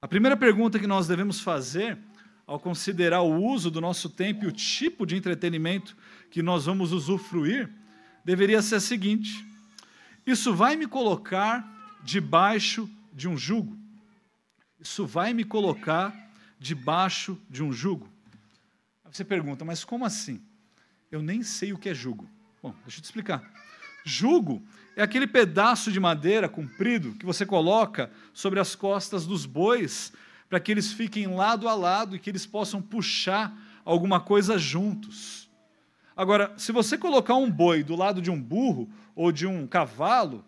A primeira pergunta que nós devemos fazer ao considerar o uso do nosso tempo e o tipo de entretenimento que nós vamos usufruir deveria ser a seguinte: Isso vai me colocar debaixo de um jugo? Isso vai me colocar debaixo de um jugo? você pergunta, mas como assim? Eu nem sei o que é jugo. Bom, deixa eu te explicar. Jugo é aquele pedaço de madeira comprido que você coloca sobre as costas dos bois para que eles fiquem lado a lado e que eles possam puxar alguma coisa juntos. Agora, se você colocar um boi do lado de um burro ou de um cavalo,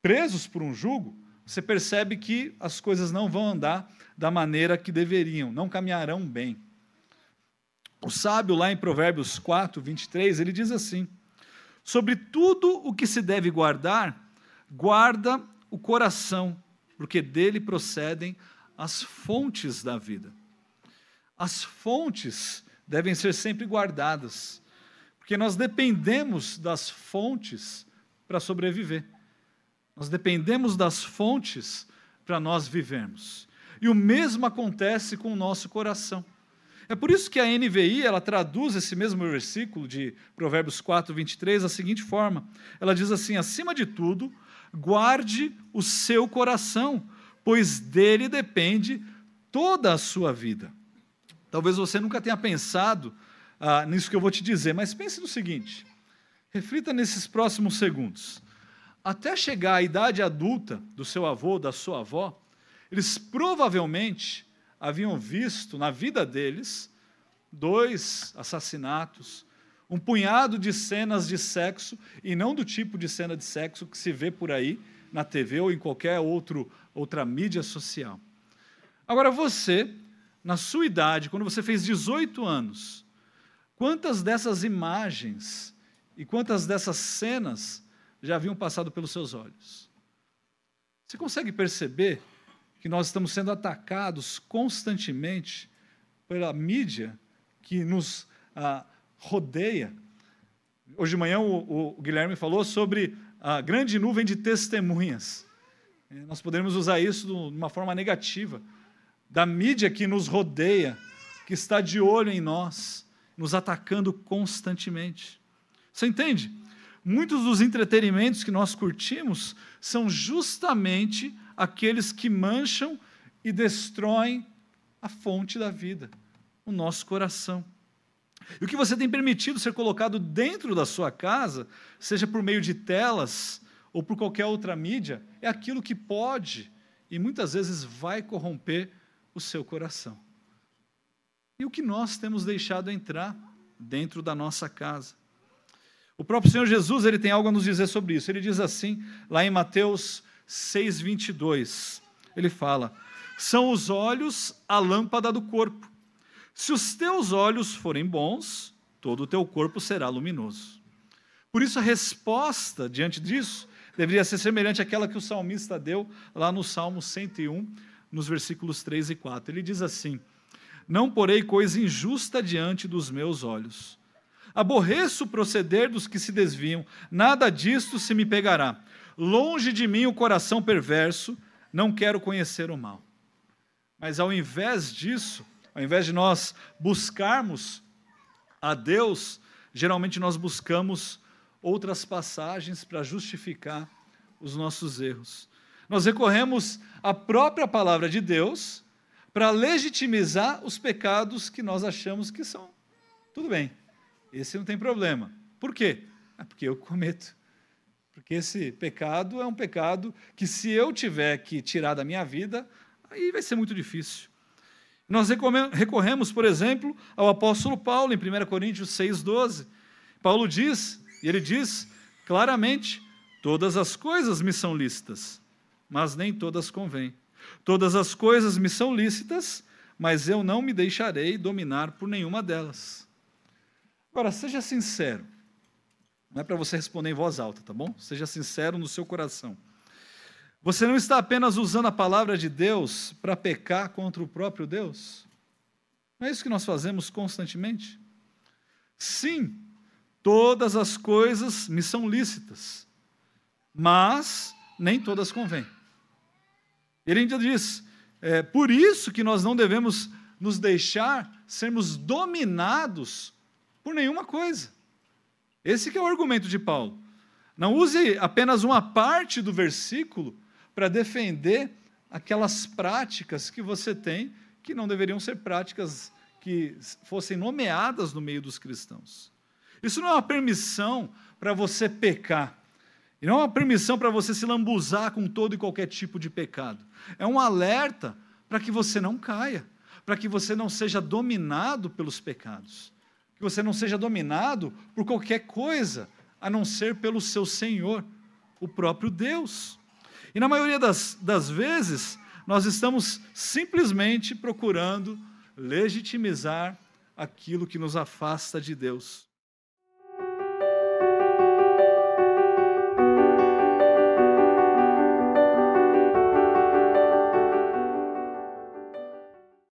presos por um jugo, você percebe que as coisas não vão andar da maneira que deveriam, não caminharão bem. O sábio, lá em Provérbios 4, 23, ele diz assim: Sobre tudo o que se deve guardar, guarda o coração, porque dele procedem as fontes da vida. As fontes devem ser sempre guardadas, porque nós dependemos das fontes para sobreviver. Nós dependemos das fontes para nós vivermos. E o mesmo acontece com o nosso coração. É por isso que a NVI ela traduz esse mesmo versículo de Provérbios 4, 23 da seguinte forma: ela diz assim, acima de tudo, guarde o seu coração, pois dele depende toda a sua vida. Talvez você nunca tenha pensado ah, nisso que eu vou te dizer, mas pense no seguinte: reflita nesses próximos segundos. Até chegar à idade adulta do seu avô, da sua avó, eles provavelmente haviam visto na vida deles dois assassinatos, um punhado de cenas de sexo, e não do tipo de cena de sexo que se vê por aí na TV ou em qualquer outro, outra mídia social. Agora, você, na sua idade, quando você fez 18 anos, quantas dessas imagens e quantas dessas cenas já haviam passado pelos seus olhos? Você consegue perceber que nós estamos sendo atacados constantemente pela mídia que nos ah, rodeia. Hoje de manhã o, o Guilherme falou sobre a grande nuvem de testemunhas. Eh, nós podemos usar isso de uma forma negativa. Da mídia que nos rodeia, que está de olho em nós, nos atacando constantemente. Você entende? Muitos dos entretenimentos que nós curtimos são justamente aqueles que mancham e destroem a fonte da vida, o nosso coração. E o que você tem permitido ser colocado dentro da sua casa, seja por meio de telas ou por qualquer outra mídia, é aquilo que pode e muitas vezes vai corromper o seu coração. E o que nós temos deixado entrar dentro da nossa casa? O próprio Senhor Jesus ele tem algo a nos dizer sobre isso. Ele diz assim, lá em Mateus 6:22. Ele fala: "São os olhos a lâmpada do corpo. Se os teus olhos forem bons, todo o teu corpo será luminoso." Por isso a resposta diante disso deveria ser semelhante àquela que o salmista deu lá no Salmo 101, nos versículos 3 e 4. Ele diz assim: Não porei coisa injusta diante dos meus olhos, Aborreço o proceder dos que se desviam, nada disto se me pegará. Longe de mim o coração perverso, não quero conhecer o mal. Mas ao invés disso, ao invés de nós buscarmos a Deus, geralmente nós buscamos outras passagens para justificar os nossos erros. Nós recorremos à própria palavra de Deus para legitimizar os pecados que nós achamos que são. Tudo bem, esse não tem problema. Por quê? É porque eu cometo. Porque esse pecado é um pecado que, se eu tiver que tirar da minha vida, aí vai ser muito difícil. Nós recorremos, por exemplo, ao apóstolo Paulo, em 1 Coríntios 6,12. Paulo diz, e ele diz claramente: Todas as coisas me são lícitas, mas nem todas convêm. Todas as coisas me são lícitas, mas eu não me deixarei dominar por nenhuma delas. Agora, seja sincero. Não é para você responder em voz alta, tá bom? Seja sincero no seu coração. Você não está apenas usando a palavra de Deus para pecar contra o próprio Deus? Não é isso que nós fazemos constantemente? Sim, todas as coisas me são lícitas, mas nem todas convêm. Ele ainda diz: é por isso que nós não devemos nos deixar sermos dominados por nenhuma coisa. Esse é o argumento de Paulo. Não use apenas uma parte do versículo para defender aquelas práticas que você tem que não deveriam ser práticas que fossem nomeadas no meio dos cristãos. Isso não é uma permissão para você pecar. E não é uma permissão para você se lambuzar com todo e qualquer tipo de pecado. É um alerta para que você não caia, para que você não seja dominado pelos pecados que você não seja dominado por qualquer coisa, a não ser pelo seu Senhor, o próprio Deus. E na maioria das, das vezes, nós estamos simplesmente procurando legitimizar aquilo que nos afasta de Deus.